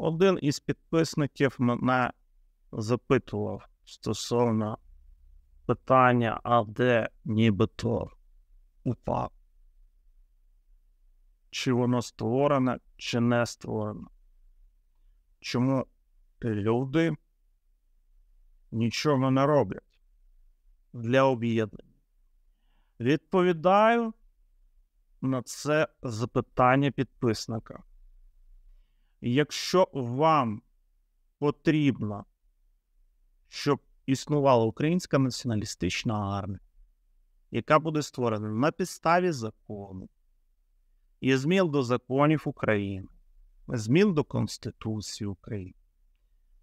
Один із підписників мене запитував стосовно питання, а де нібито УПА? Чи воно створене, чи не створене? Чому люди нічого не роблять для об'єднання? Відповідаю на це запитання підписника. Якщо вам потрібно, щоб існувала українська націоналістична армія, яка буде створена на підставі закону і змін до законів України, змін до Конституції України,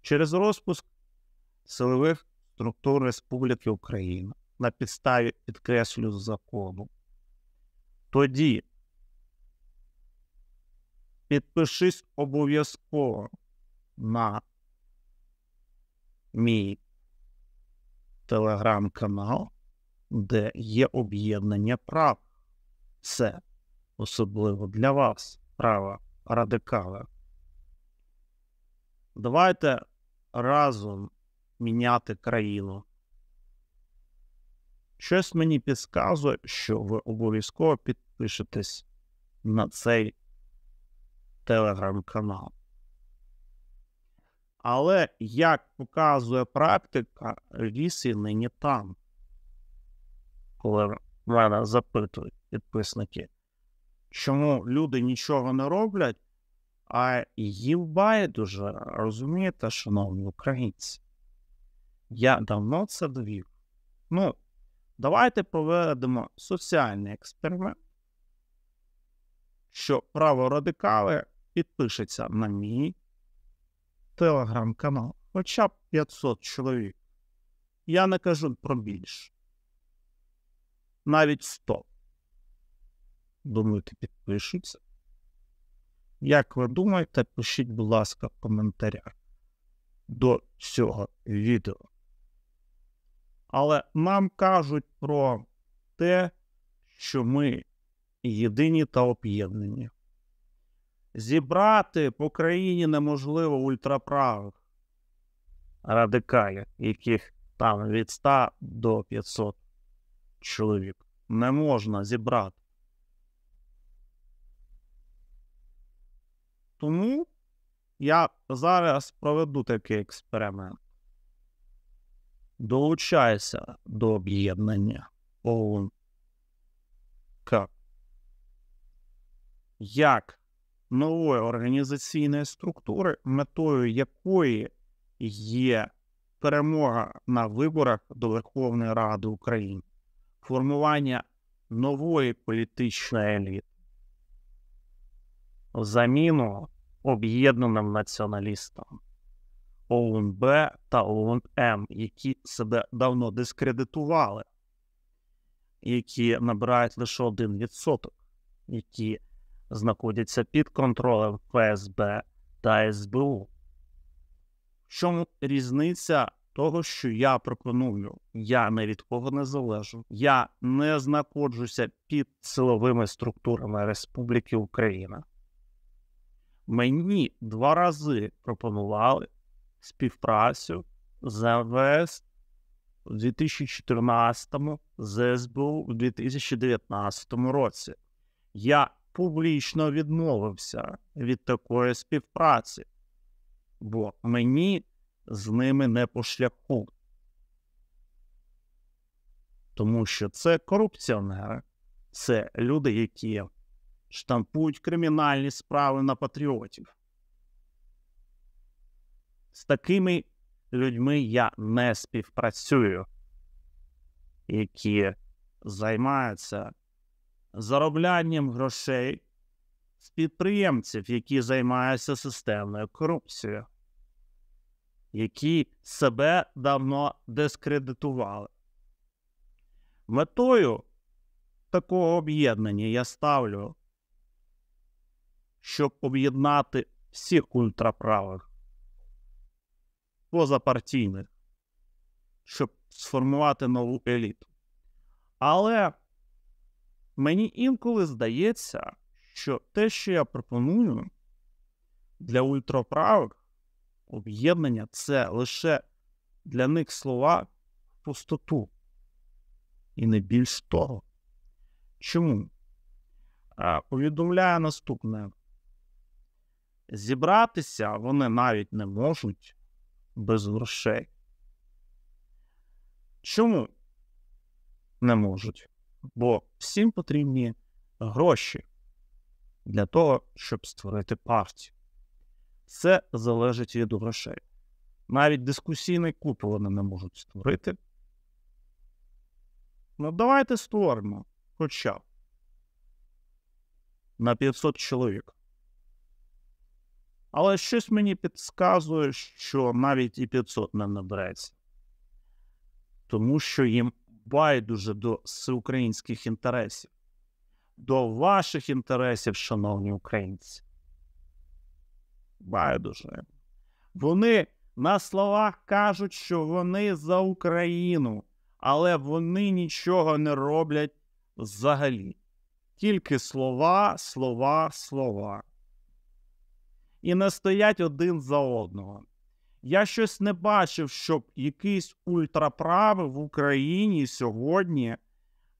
через розпуск силових структур Республіки Україна на підставі підкреслю закону, тоді Підпишись обов'язково на мій телеграм-канал, де є об'єднання прав. Це особливо для вас права радикала. Давайте разом міняти країну. Щось мені підказує, що ви обов'язково підпишетесь на цей телеграм-канал. Але, як показує практика, лісі нині там. Коли мене запитують підписники, чому люди нічого не роблять, а їм байдуже, розумієте, шановні українці? Я давно це довів. Ну, давайте проведемо соціальний експеримент, що праворадикали підпишеться на мій телеграм-канал. Хоча б 500 чоловік. Я не кажу про більше. Навіть 100. Думаю, підпишуться. Як ви думаєте, пишіть, будь ласка, в коментарях до цього відео. Але нам кажуть про те, що ми єдині та об'єднані зібрати по країні неможливо ультраправих радикалів, яких там від 100 до 500 чоловік. Не можна зібрати. Тому я зараз проведу такий експеримент. Долучайся до об'єднання ОУН. Як нової організаційної структури, метою якої є перемога на виборах до Верховної Ради України, формування нової політичної еліти, заміну об'єднаним націоналістам ОНБ та ОНМ, які себе давно дискредитували, які набирають лише 1%, які знаходяться під контролем ФСБ та СБУ. В чому різниця того, що я пропоную? Я не від кого не залежу. Я не знаходжуся під силовими структурами Республіки Україна. Мені два рази пропонували співпрацю з МВС у 2014, з СБУ у 2019 році. Я публічно відмовився від такої співпраці, бо мені з ними не по шляху. Тому що це корупціонери, це люди, які штампують кримінальні справи на патріотів. З такими людьми я не співпрацюю, які займаються зароблянням грошей з підприємців, які займаються системною корупцією, які себе давно дискредитували. Метою такого об'єднання я ставлю, щоб об'єднати всіх ультраправих, позапартійних, щоб сформувати нову еліту. Але Мені інколи здається, що те, що я пропоную для ультраправих об'єднання, це лише для них слова в пустоту. І не більш того. Чому? Повідомляє наступне: зібратися вони навіть не можуть без грошей. Чому не можуть? бо всім потрібні гроші для того, щоб створити партію. Це залежить від грошей. Навіть дискусійний клуб вони не можуть створити. Ну, давайте створимо хоча б на 500 чоловік. Але щось мені підказує, що навіть і 500 не набереться, тому що їм байдуже до всеукраїнських інтересів, до ваших інтересів, шановні українці. Байдуже. Вони на словах кажуть, що вони за Україну, але вони нічого не роблять взагалі. Тільки слова, слова, слова. І не стоять один за одного. Я щось не бачив, щоб якийсь ультраправи в Україні сьогодні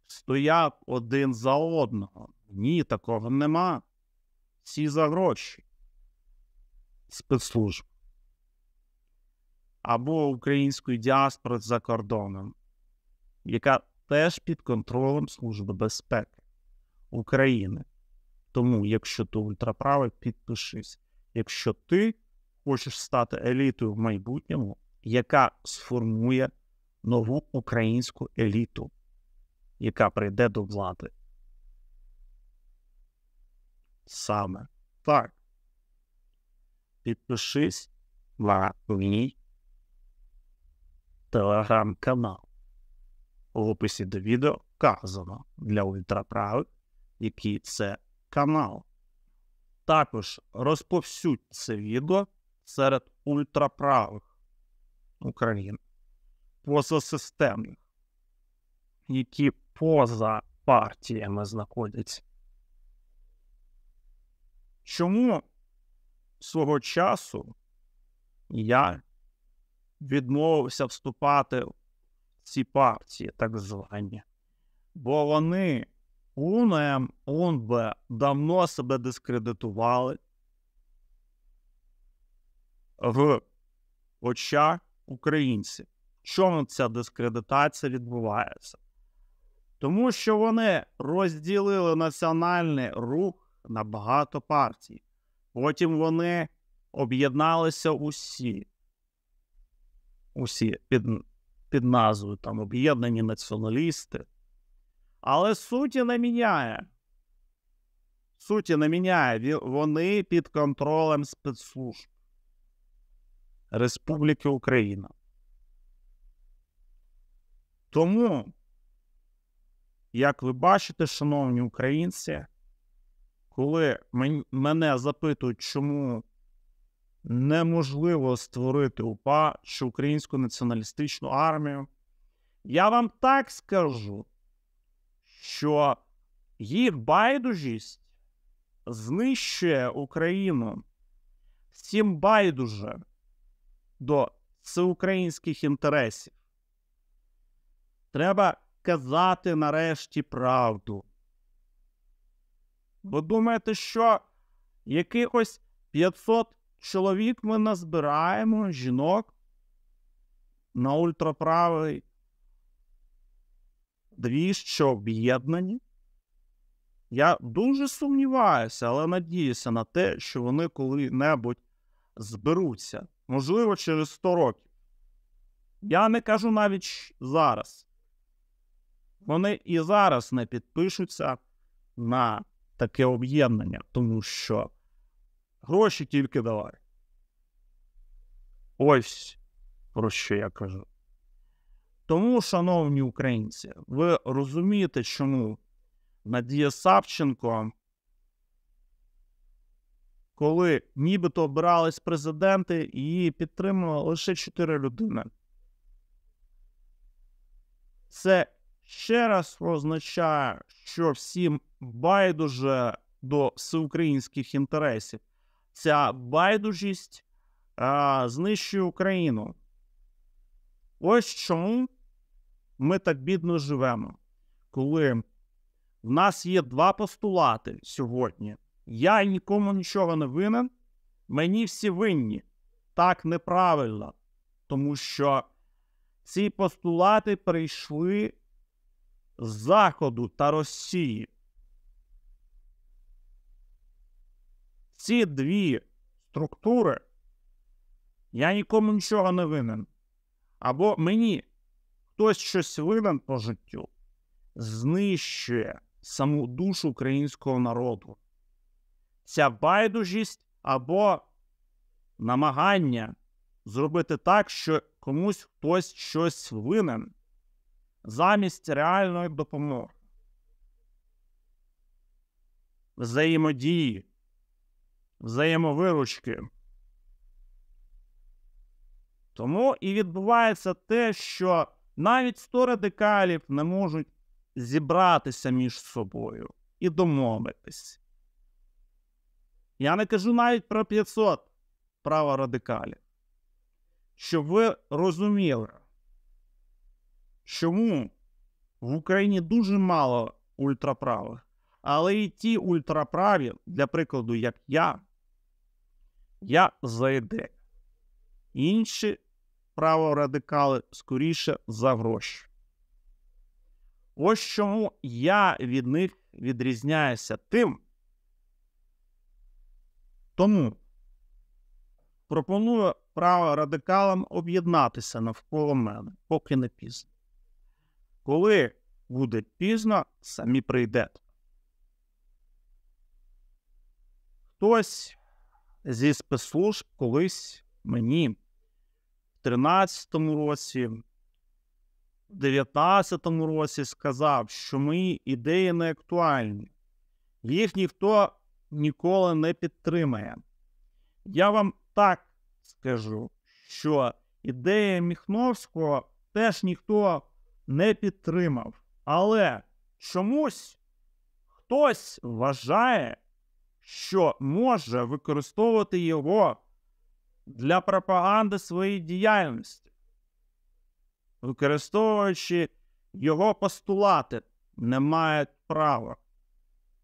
стояв один за одного. Ні, такого нема. Всі за гроші спецслужб або української діаспори за кордоном, яка теж під контролем Служби безпеки України. Тому, якщо ти ультраправий, підпишись. Якщо ти хочеш стати елітою в майбутньому, яка сформує нову українську еліту, яка прийде до влади. Саме так. Підпишись на мій телеграм-канал. В описі до відео вказано для ультраправих, який це канал. Також розповсюдь це відео серед ультраправих Україн, позасистемних, які поза партіями знаходяться. Чому свого часу я відмовився вступати в ці партії, так звані, бо вони УНМ, УНБ давно себе дискредитували, в оча українців. Чому ця дискредитація відбувається? Тому що вони розділили національний рух на багато партій. Потім вони об'єдналися усі, усі під під назвою там об'єднані націоналісти. Але суті не міняє. Суті не міняє. Вони під контролем спецслужб. Республіки Україна. Тому, як ви бачите, шановні українці, коли мене запитують, чому неможливо створити УПА чи українську націоналістичну армію, я вам так скажу, що їх байдужість знищує Україну всім байдуже до всеукраїнських інтересів. Треба казати нарешті правду. Ви думаєте, що якихось 500 чоловік ми назбираємо жінок на ультраправий дві, що об'єднані? Я дуже сумніваюся, але надіюся на те, що вони коли-небудь зберуться можливо, через 100 років. Я не кажу навіть зараз. Вони і зараз не підпишуться на таке об'єднання, тому що гроші тільки давай. Ось про що я кажу. Тому, шановні українці, ви розумієте, чому Надія Савченко коли нібито обирались президенти, її підтримували лише 4 людини. Це ще раз означає, що всім байдуже до всеукраїнських інтересів. Ця байдужість а, знищує Україну. Ось чому ми так бідно живемо, коли в нас є два постулати сьогодні. Я нікому нічого не винен, мені всі винні. Так неправильно. Тому що ці постулати прийшли з Заходу та Росії. Ці дві структури я нікому нічого не винен. Або мені хтось щось винен по життю знищує саму душу українського народу ця байдужість або намагання зробити так, що комусь хтось щось винен замість реальної допомоги, взаємодії, взаємовиручки. Тому і відбувається те, що навіть сто радикалів не можуть зібратися між собою і домовитись. Я не кажу навіть про 500 праворадикалів. Щоб ви розуміли, чому в Україні дуже мало ультраправих, але і ті ультраправі, для прикладу, як я, я за ідею. Інші праворадикали скоріше за гроші. Ось чому я від них відрізняюся тим, тому пропоную право радикалам об'єднатися навколо мене, поки не пізно. Коли буде пізно, самі прийдете. Хтось зі спецслужб колись мені в 13-му році, в 19-му році сказав, що мої ідеї не актуальні. Їх ніхто ніколи не підтримає. Я вам так скажу, що ідея Міхновського теж ніхто не підтримав. Але чомусь хтось вважає, що може використовувати його для пропаганди своєї діяльності, використовуючи його постулати, не мають права,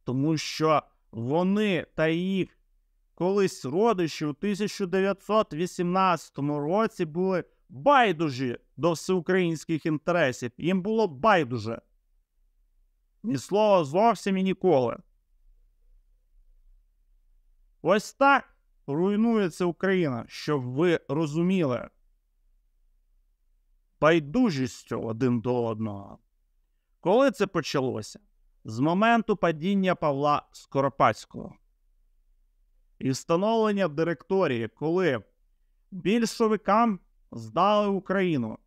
тому що вони та їх колись родичі у 1918 році були байдужі до всеукраїнських інтересів. Їм було байдуже. Ні слова зовсім і ніколи. Ось так руйнується Україна, щоб ви розуміли. Байдужістю один до одного. Коли це почалося? з моменту падіння Павла Скоропадського і встановлення директорії, коли більшовикам здали Україну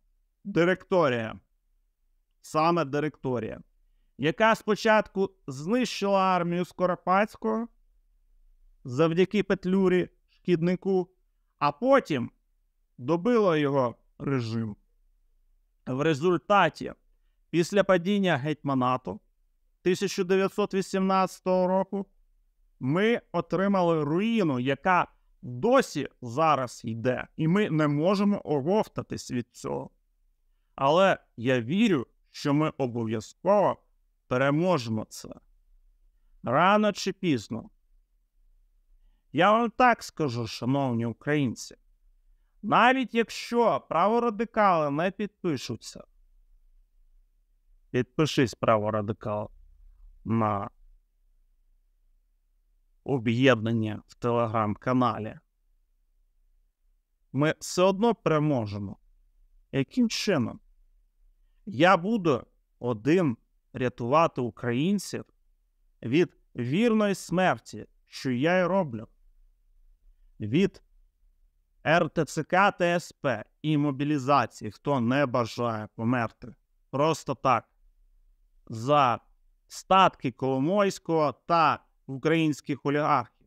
директорія, саме директорія, яка спочатку знищила армію Скоропадського завдяки Петлюрі шкіднику, а потім добила його режим. В результаті після падіння гетьманату 1918 року ми отримали руїну, яка досі зараз йде, і ми не можемо оговтатись від цього. Але я вірю, що ми обов'язково переможемо це рано чи пізно. Я вам так скажу, шановні українці, навіть якщо праворадикали не підпишуться, підпишись праворадикал на об'єднання в телеграм-каналі, ми все одно переможемо. Яким чином? Я буду один рятувати українців від вірної смерті, що я й роблю, від РТЦК ТСП і мобілізації, хто не бажає померти. Просто так. За статки Коломойського та українських олігархів.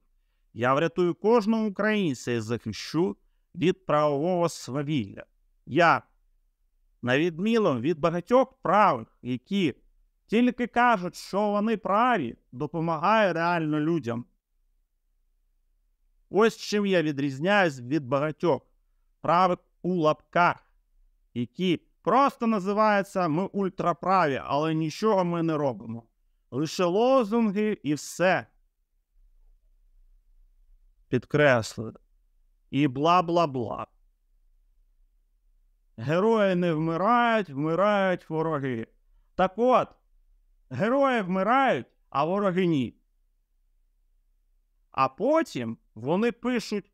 Я врятую кожного українця і захищу від правового свавілля. Я, на відміну від багатьох правих, які тільки кажуть, що вони праві, допомагаю реально людям. Ось чим я відрізняюсь від багатьох правих у лапках, які просто називаються ми ультраправі, але нічого ми не робимо лише лозунги і все. Підкреслили. І бла бла бла. Герої не вмирають, вмирають вороги. Так от, герої вмирають, а вороги ні. А потім вони пишуть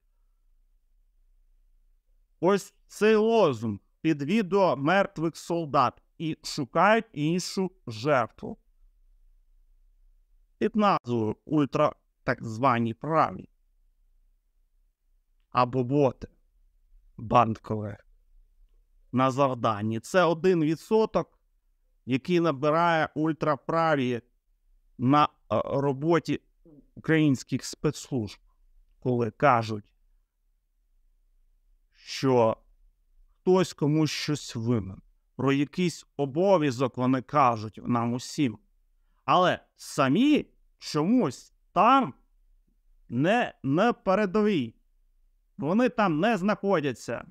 ось цей лозунг під відео мертвих солдат і шукають іншу жертву під назвою ультра так звані праві або боти банкове на завданні. Це один відсоток, який набирає ультраправі на е, роботі українських спецслужб, коли кажуть, що хтось комусь щось винен. Про якийсь обов'язок вони кажуть нам усім. Але самі чомусь там не на передовій. Вони там не знаходяться.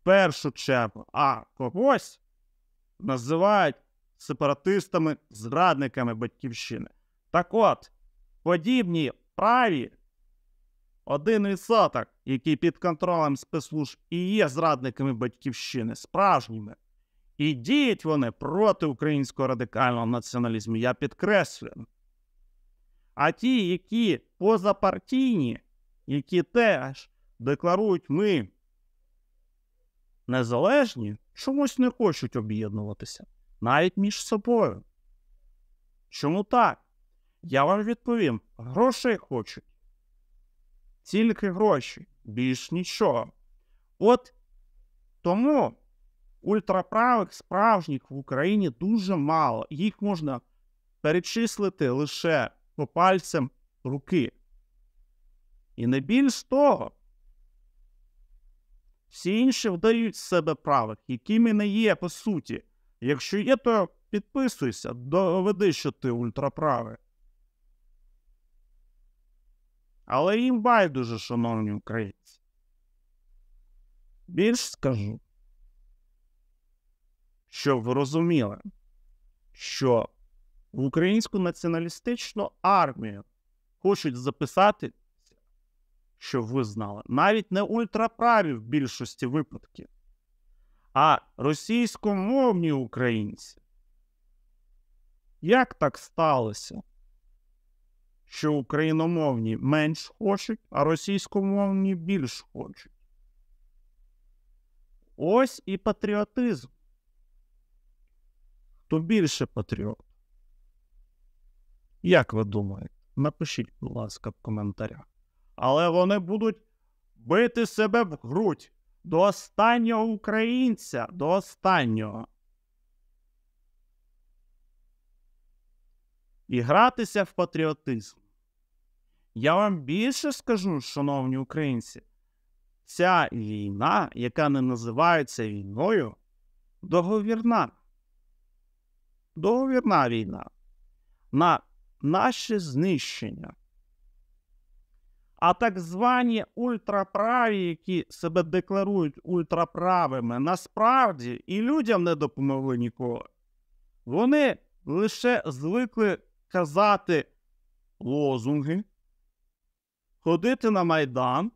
В першу чергу, а когось називають сепаратистами, зрадниками Батьківщини. Так от, подібні праві один відсоток, який під контролем спецслужб і є зрадниками Батьківщини, справжніми. І діють вони проти українського радикального націоналізму, я підкреслюю. А ті, які позапартійні, які теж декларують ми незалежні, чомусь не хочуть об'єднуватися навіть між собою. Чому так? Я вам відповім: грошей хочуть. Тільки гроші, більш нічого. От тому Ультраправих справжніх в Україні дуже мало. Їх можна перечислити лише по пальцям руки. І не більш того, всі інші вдають з себе правих, якими не є по суті. Якщо є, то підписуйся, доведи, що ти ультраправий. Але їм байдуже, шановні українці. Більш скажу щоб ви розуміли, що в українську націоналістичну армію хочуть записати, щоб ви знали, навіть не ультраправі в більшості випадків, а російськомовні українці. Як так сталося, що україномовні менш хочуть, а російськомовні більш хочуть? Ось і патріотизм. То більше патріот? Як ви думаєте? Напишіть, будь ласка, в коментарях. Але вони будуть бити себе в грудь до останнього українця, до останнього. І гратися в патріотизм. Я вам більше скажу, шановні українці, ця війна, яка не називається війною, договірна договірна війна на наше знищення. А так звані ультраправі, які себе декларують ультраправими, насправді і людям не допомогли ніколи. Вони лише звикли казати лозунги, ходити на майдан,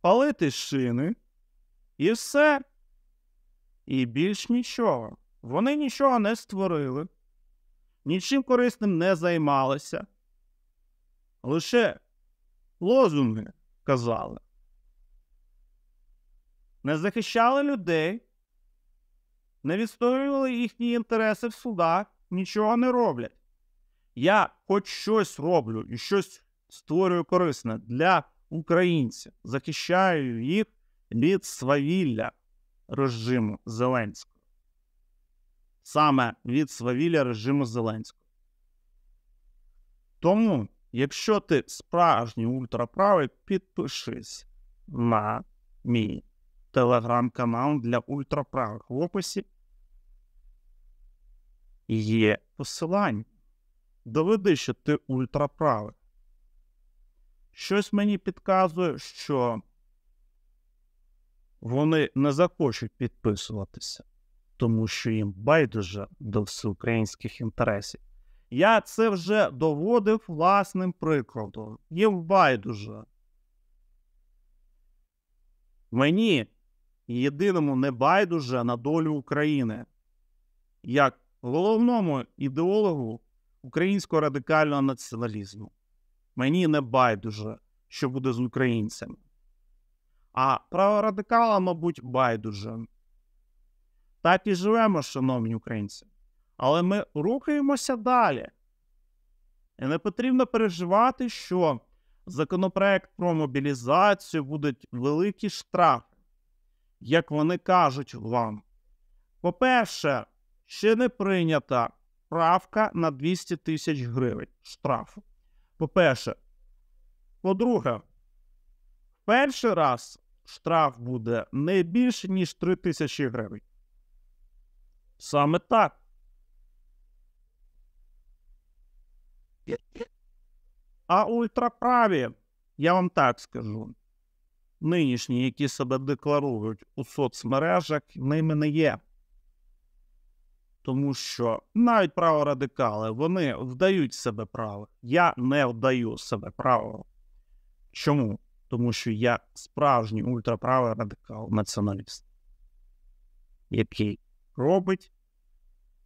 палити шини і все, і більш нічого. Вони нічого не створили, нічим корисним не займалися, лише лозунги казали. Не захищали людей, не відстоювали їхні інтереси в судах, нічого не роблять. Я хоч щось роблю і щось створюю корисне для українців, захищаю їх від свавілля режиму Зеленського саме від свавілля режиму Зеленського. Тому, якщо ти справжній ультраправий, підпишись на мій телеграм-канал для ультраправих в описі. Є посилання. Доведи, що ти ультраправий. Щось мені підказує, що вони не захочуть підписуватися тому що їм байдуже до всеукраїнських інтересів. Я це вже доводив власним прикладом. Їм байдуже. Мені єдиному не байдуже на долю України. Як головному ідеологу українського радикального націоналізму. Мені не байдуже, що буде з українцями. А праворадикала, мабуть, байдуже. Так і живемо, шановні українці. Але ми рухаємося далі. І не потрібно переживати, що законопроект про мобілізацію будуть великі штрафи, як вони кажуть вам. По-перше, ще не прийнята правка на 200 тисяч гривень штрафу. По-перше, по-друге, в перший раз штраф буде не більше, ніж 3 тисячі гривень. Саме так. А ультраправі, я вам так скажу, нинішні, які себе декларують у соцмережах, ними не є. Тому що навіть праворадикали, вони вдають себе право. Я не вдаю себе право. Чому? Тому що я справжній ультраправий радикал націоналіст, який робить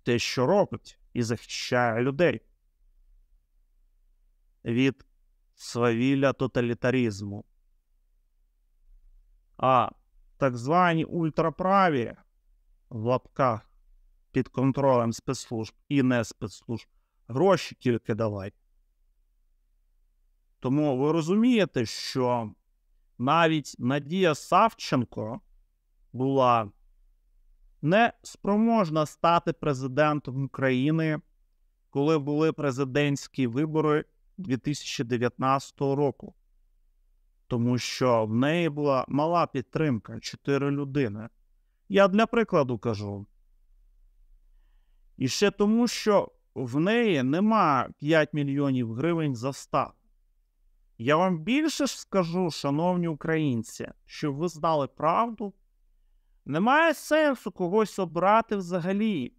те, що робить, і захищає людей від свавілля тоталітарізму. А так звані ультраправі в лапках під контролем спецслужб і не спецслужб гроші тільки давай. Тому ви розумієте, що навіть Надія Савченко була не спроможна стати президентом України, коли були президентські вибори 2019 року, тому що в неї була мала підтримка 4 людини. Я для прикладу кажу. І ще тому, що в неї нема 5 мільйонів гривень за став. Я вам більше ж скажу, шановні українці, щоб ви знали правду. Немає сенсу когось обрати взагалі.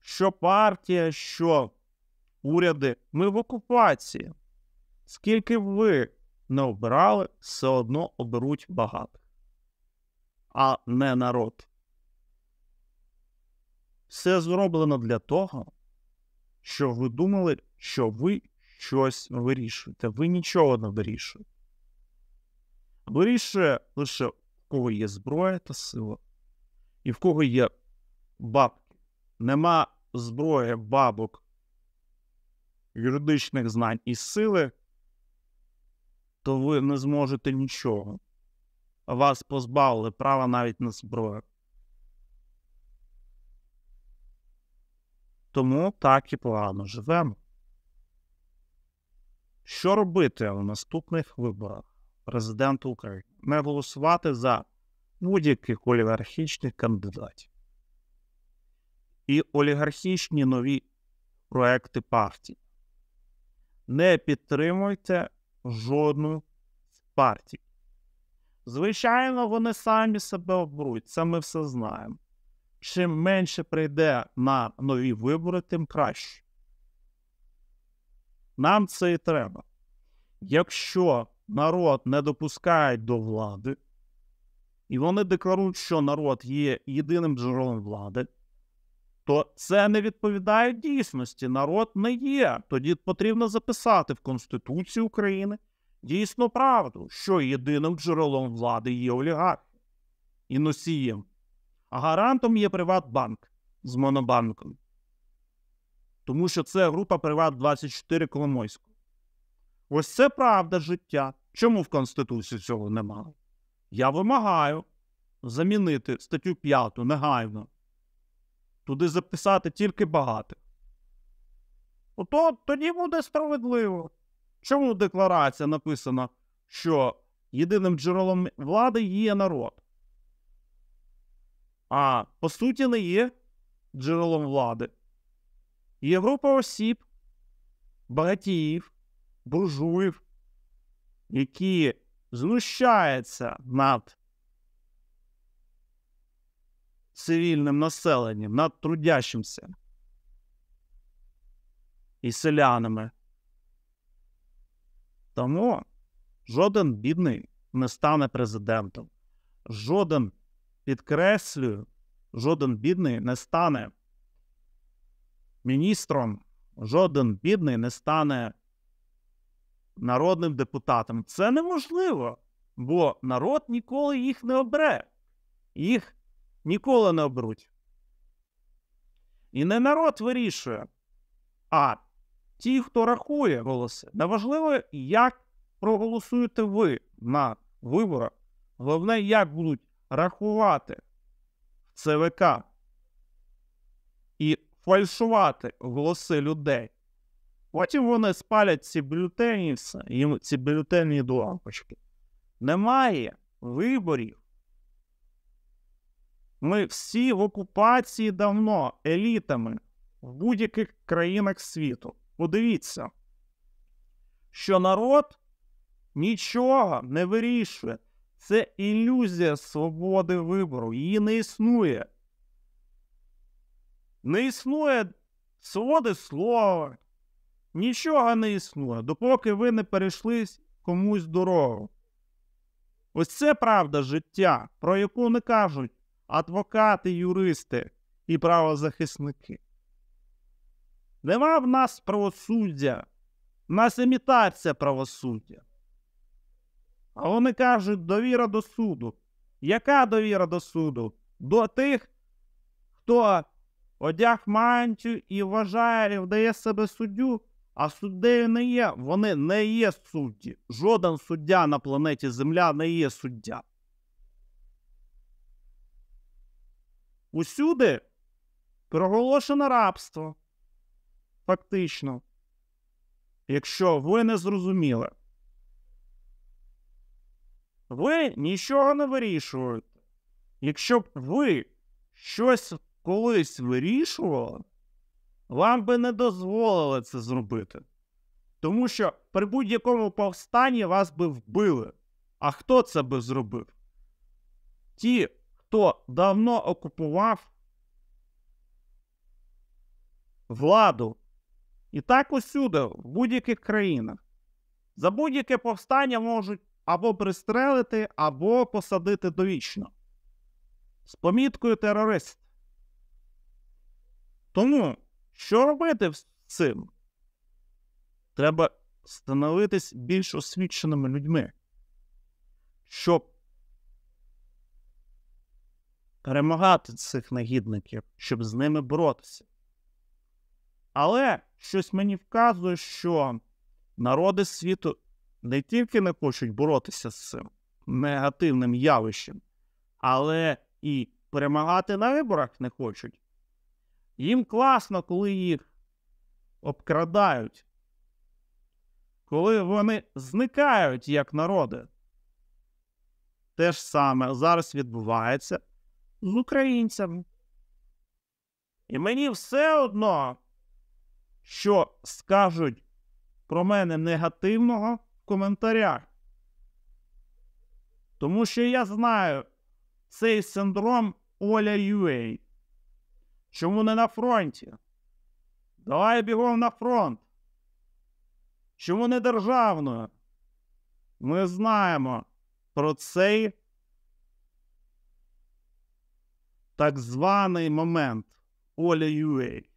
Що партія, що уряди, ми в окупації. Скільки ви не обирали, все одно оберуть багато, а не народ. Все зроблено для того, що ви думали, що ви щось вирішуєте. Ви нічого не вирішуєте. Вирішує лише в кого є зброя та сила, і в кого є бабки. Нема зброї, бабок, юридичних знань і сили, то ви не зможете нічого. Вас позбавили права навіть на зброю. Тому так і погано живемо. Що робити в наступних виборах? президенту України, не голосувати за будь-яких олігархічних кандидатів. І олігархічні нові проекти партії. Не підтримуйте жодну з партій. Звичайно, вони самі себе обруть, це ми все знаємо. Чим менше прийде на нові вибори, тим краще. Нам це і треба. Якщо народ не допускають до влади, і вони декларують, що народ є єдиним джерелом влади, то це не відповідає дійсності. Народ не є. Тоді потрібно записати в Конституцію України дійсно правду, що єдиним джерелом влади є олігарх і носієм. А гарантом є Приватбанк з Монобанком. Тому що це група Приват 24 Коломойського. Ось це правда життя. Чому в Конституції цього немає? Я вимагаю замінити статтю 5 негайно, туди записати тільки багатих. Ото тоді буде справедливо. Чому декларація написана, що єдиним джерелом влади є народ? А по суті, не є джерелом влади. Є група осіб, багатіїв, буржуїв, які знущаються над цивільним населенням, над трудящимся і селянами. Тому жоден бідний не стане президентом. Жоден підкреслюю, жоден бідний не стане міністром, жоден бідний не стане народним депутатам. Це неможливо, бо народ ніколи їх не обре, їх ніколи не обруть. І не народ вирішує, а ті, хто рахує голоси. Неважливо, як проголосуєте ви на виборах. Головне, як будуть рахувати в ЦВК і фальшувати голоси людей. Потім вони спалять ці бюлетені, ці бюлетені до лампочки. Немає виборів. Ми всі в окупації давно елітами в будь-яких країнах світу. Подивіться, що народ нічого не вирішує. Це ілюзія свободи вибору. Її не існує. Не існує свободи слова. Нічого не існує, допоки ви не перейшли комусь дорогу. Ось це правда життя, про яку не кажуть адвокати, юристи і правозахисники. Нема в нас правосуддя, в нас імітація правосуддя. А вони кажуть довіра до суду. Яка довіра до суду? До тих, хто одяг мантію і вважає, і вдає себе суддю. А суддею не є. Вони не є судді. Жоден суддя на планеті Земля не є суддя. Усюди проголошено рабство. Фактично. Якщо ви не зрозуміли, ви нічого не вирішуєте. Якщо б ви щось колись вирішували вам би не дозволили це зробити. Тому що при будь-якому повстанні вас би вбили. А хто це би зробив? Ті, хто давно окупував владу. І так усюди, в будь-яких країнах, за будь-яке повстання можуть або пристрелити, або посадити довічно. З поміткою терорист. Тому що робити з цим? Треба становитись більш освіченими людьми, щоб перемагати цих нагідників, щоб з ними боротися. Але щось мені вказує, що народи світу не тільки не хочуть боротися з цим негативним явищем, але і перемагати на виборах не хочуть. Їм класно, коли їх обкрадають, коли вони зникають як народи. Те ж саме зараз відбувається з українцями. І мені все одно, що скажуть про мене негативного в коментарях. Тому що я знаю цей синдром Оля Юей. Чому не на фронті? Давай бігом на фронт. Чому не державною? Ми знаємо про цей так званий момент Оля Юей,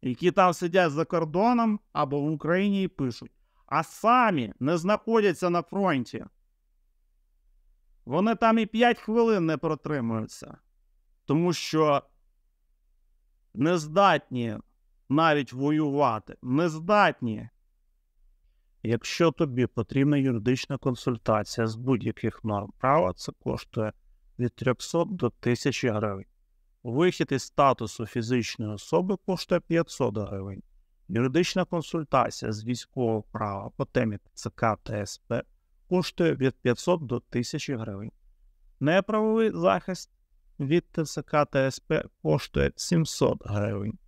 які там сидять за кордоном або в Україні і пишуть, а самі не знаходяться на фронті. Вони там і 5 хвилин не протримуються, тому що не здатні навіть воювати, не здатні. Якщо тобі потрібна юридична консультація з будь-яких норм права, це коштує від 300 до 1000 гривень. Вихід із статусу фізичної особи коштує 500 гривень. Юридична консультація з військового права по темі ЦК ТСП коштує від 500 до 1000 гривень. Неправовий захист від ТСК та СП коштує 700 гривень.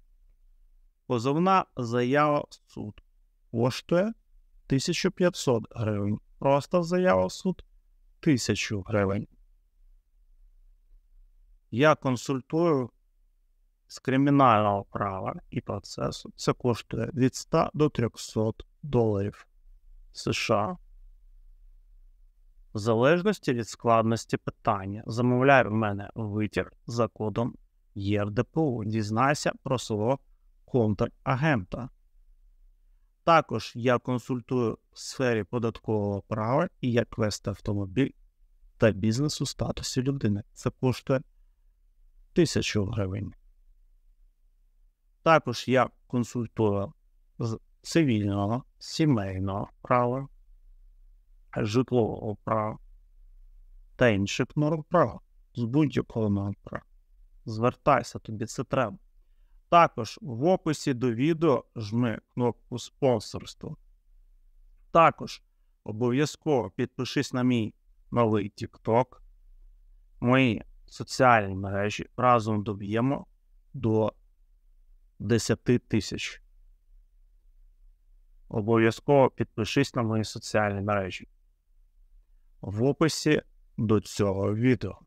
Позовна заява в суд коштує 1500 гривень. Просто заява в суд 1000 гривень. Я консультую з кримінального права і процесу. Це коштує від 100 до 300 доларів США. В залежності від складності питання, замовляй в мене витір за кодом ЄРДПУ. Дізнайся про свого контрагента. Також я консультую в сфері податкового права і як вести автомобіль та бізнес у статусі людини. Це коштує 1000 гривень. Також я консультую з цивільного, сімейного права житлового права та інших норм права з будь-якого норм права. Звертайся тобі, це треба. Також в описі до відео жми кнопку спонсорство. Також обов'язково підпишись на мій новий TikTok. Мої соціальні мережі разом доб'ємо до 10 тисяч. Обов'язково підпишись на мої соціальні мережі в описі до цього відео.